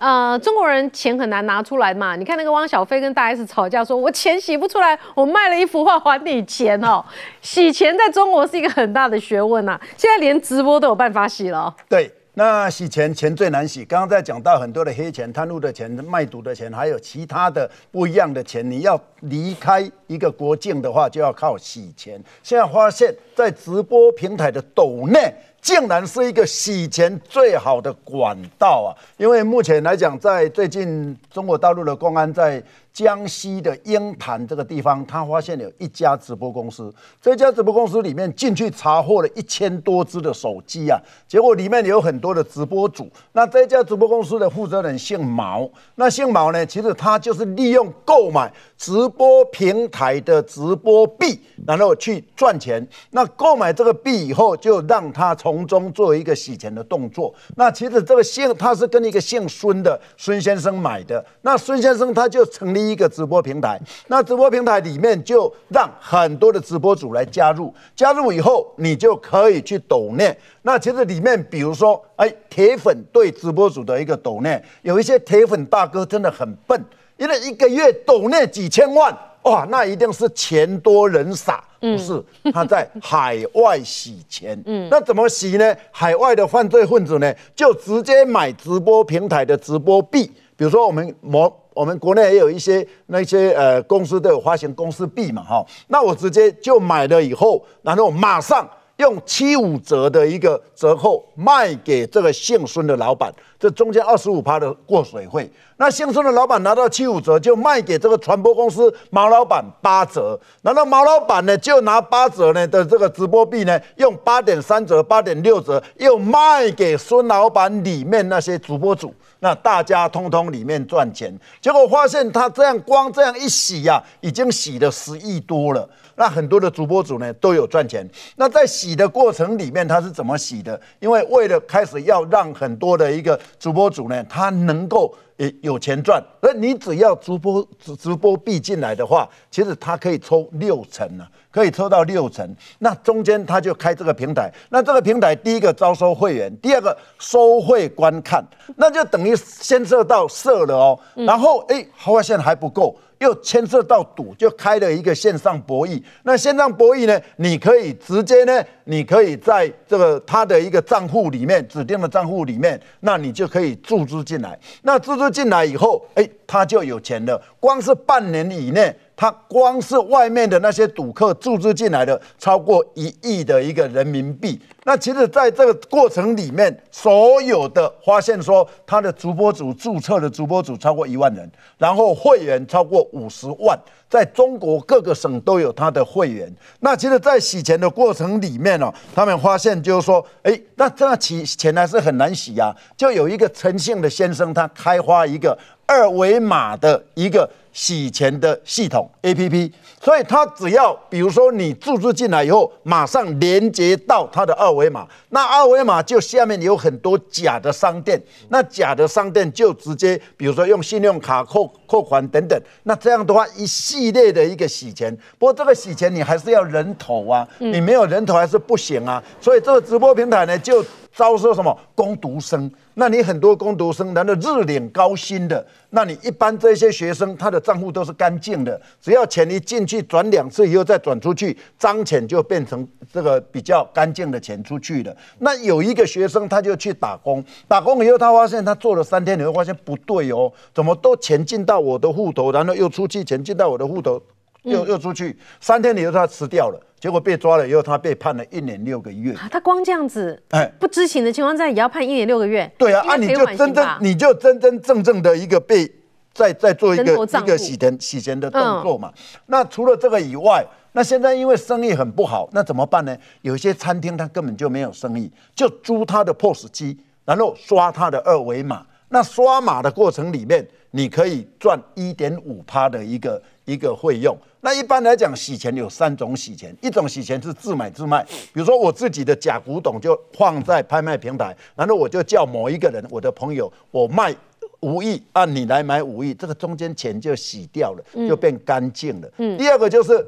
呃，中国人钱很难拿出来嘛。你看那个汪小菲跟大 S 吵架，说我钱洗不出来，我卖了一幅画还你钱哦。洗钱在中国是一个很大的学问呐，现在连直播都有办法洗了。对，那洗钱钱最难洗。刚刚在讲到很多的黑钱、贪污的钱、卖毒的钱，还有其他的不一样的钱，你要离开。一个国境的话，就要靠洗钱。现在发现，在直播平台的斗内，竟然是一个洗钱最好的管道啊！因为目前来讲，在最近中国大陆的公安在江西的鹰潭这个地方，他发现有一家直播公司。这家直播公司里面进去查获了一千多只的手机啊，结果里面有很多的直播主。那这家直播公司的负责人姓毛。那姓毛呢？其实他就是利用购买直播平台。台的直播币，然后去赚钱。那购买这个币以后，就让他从中做一个洗钱的动作。那其实这个姓他是跟一个姓孙的孙先生买的。那孙先生他就成立一个直播平台。那直播平台里面就让很多的直播主来加入。加入以后，你就可以去抖念。那其实里面，比如说，哎，铁粉对直播主的一个抖念，有一些铁粉大哥真的很笨，因为一个月抖内几千万。哇，那一定是钱多人傻，不是？他在海外洗钱，嗯，那怎么洗呢？海外的犯罪分子呢，就直接买直播平台的直播币，比如说我们某我们国内也有一些那些呃公司都有发行公司币嘛，哈，那我直接就买了以后，然后马上用七五折的一个折扣卖给这个姓孙的老板，这中间二十五趴的过水费。那姓孙的老板拿到七五折，就卖给这个传播公司毛老板八折，然后毛老板呢就拿八折呢的这个直播币呢，用八点三折、八点六折又卖给孙老板里面那些主播主？那大家通通里面赚钱。结果发现他这样光这样一洗呀，已经洗了十亿多了。那很多的主播主呢都有赚钱。那在洗的过程里面他是怎么洗的？因为为了开始要让很多的一个主播主呢，他能够。诶，有钱赚，那你只要直播直直播币进来的话，其实它可以抽六成呢，可以抽到六成。那中间他就开这个平台，那这个平台第一个招收会员，第二个收会观看，那就等于先设到设了哦。然后诶，发现还不够。又牵涉到赌，就开了一个线上博弈。那线上博弈呢？你可以直接呢，你可以在这个他的一个账户里面指定的账户里面，那你就可以注资进来。那注资进来以后，哎，他就有钱了。光是半年以内，他光是外面的那些赌客注资进来的，超过一亿的一个人民币。那其实，在这个过程里面，所有的发现说，他的主播组注册的主播组超过一万人，然后会员超过五十万，在中国各个省都有他的会员。那其实，在洗钱的过程里面呢，他们发现就是说，哎，那这洗钱还是很难洗啊。就有一个陈姓的先生，他开发一个二维码的一个洗钱的系统 A P P，所以他只要比如说你注册进来以后，马上连接到他的二。二维码，那二维码就下面有很多假的商店，那假的商店就直接，比如说用信用卡扣扣款等等，那这样的话，一系列的一个洗钱。不过这个洗钱你还是要人头啊，你没有人头还是不行啊，所以这个直播平台呢就。招收什么攻读生？那你很多攻读生，然后日领高薪的，那你一般这些学生，他的账户都是干净的。只要钱一进去，转两次以后再转出去，脏钱就变成这个比较干净的钱出去了。那有一个学生，他就去打工，打工以后他发现他做了三天，你会发现不对哦，怎么都钱进到我的户头，然后又出去钱进到我的户头。又又出去三天以后他吃掉了，结果被抓了以后他被判了一年六个月。他光这样子哎，不知情的情况下也要判一年六个月。对啊，那你就真真你就真真正正的一个被在在做一个一个洗钱洗钱的动作嘛。那除了这个以外，那现在因为生意很不好，那怎么办呢？有些餐厅他根本就没有生意，就租他的 POS 机，然后刷他的二维码。那刷码的过程里面，你可以赚一点五趴的一个一个费用。那一般来讲，洗钱有三种洗钱，一种洗钱是自买自卖，比如说我自己的假古董就放在拍卖平台，然后我就叫某一个人，我的朋友，我卖五亿，按你来买五亿，这个中间钱就洗掉了，就变干净了。第二个就是。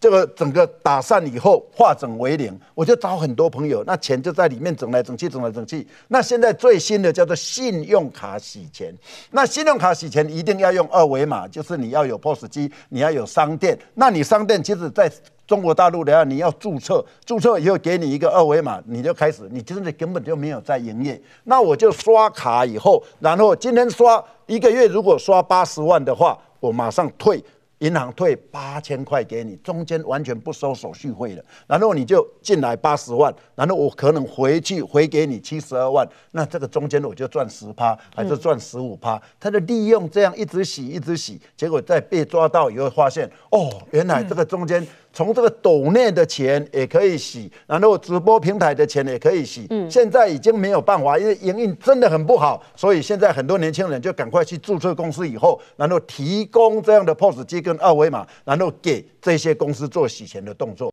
这个整个打散以后化整为零，我就找很多朋友，那钱就在里面整来整去，整来整去。那现在最新的叫做信用卡洗钱，那信用卡洗钱一定要用二维码，就是你要有 POS 机，你要有商店。那你商店其实在中国大陆的话，你要注册，注册以后给你一个二维码，你就开始，你真的根本就没有在营业。那我就刷卡以后，然后今天刷一个月，如果刷八十万的话，我马上退。银行退八千块给你，中间完全不收手续费的，然后你就进来八十万，然后我可能回去回给你七十二万，那这个中间我就赚十趴，还是赚十五趴？他就利用这样一直洗，一直洗，结果在被抓到以后发现，哦，原来这个中间。从这个抖内的钱也可以洗，然后直播平台的钱也可以洗。嗯，现在已经没有办法，因为营运真的很不好，所以现在很多年轻人就赶快去注册公司，以后然后提供这样的 POS 机跟二维码，然后给这些公司做洗钱的动作。